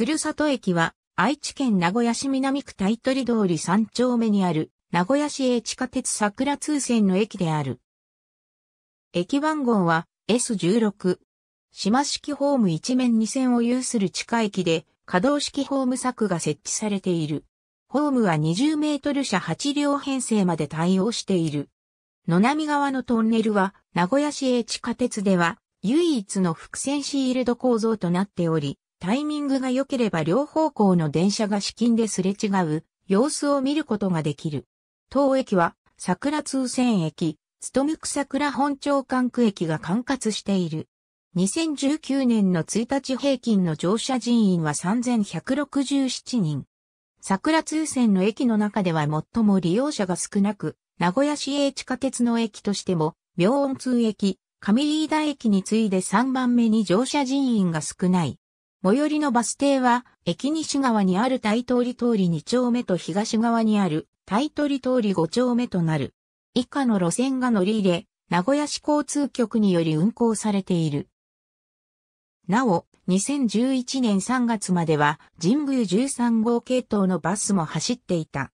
鶴里駅は、愛知県名古屋市南区大鳥通り3丁目にある、名古屋市営地下鉄桜通線の駅である。駅番号は S16。島式ホーム一面二線を有する地下駅で、可動式ホーム柵が設置されている。ホームは20メートル車8両編成まで対応している。野波川のトンネルは、名古屋市営地下鉄では、唯一の伏線シールド構造となっており、タイミングが良ければ両方向の電車が至近ですれ違う様子を見ることができる。当駅は桜通線駅、つとむく桜本町管区駅が管轄している。2019年の1日平均の乗車人員は3167人。桜通線の駅の中では最も利用者が少なく、名古屋市営地下鉄の駅としても、明音通駅、上飯田駅に次いで3番目に乗車人員が少ない。最寄りのバス停は、駅西側にある大通り通り2丁目と東側にある大通り通り5丁目となる。以下の路線が乗り入れ、名古屋市交通局により運行されている。なお、2011年3月までは神宮13号系統のバスも走っていた。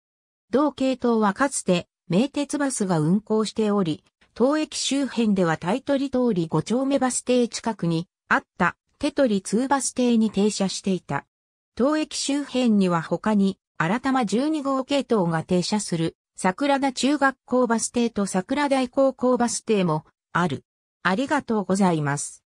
同系統はかつて名鉄バスが運行しており、当駅周辺では大取通り5丁目バス停近くにあった手取通バス停に停車していた。当駅周辺には他に、新ま12号系統が停車する、桜田中学校バス停と桜台高校バス停もある。ありがとうございます。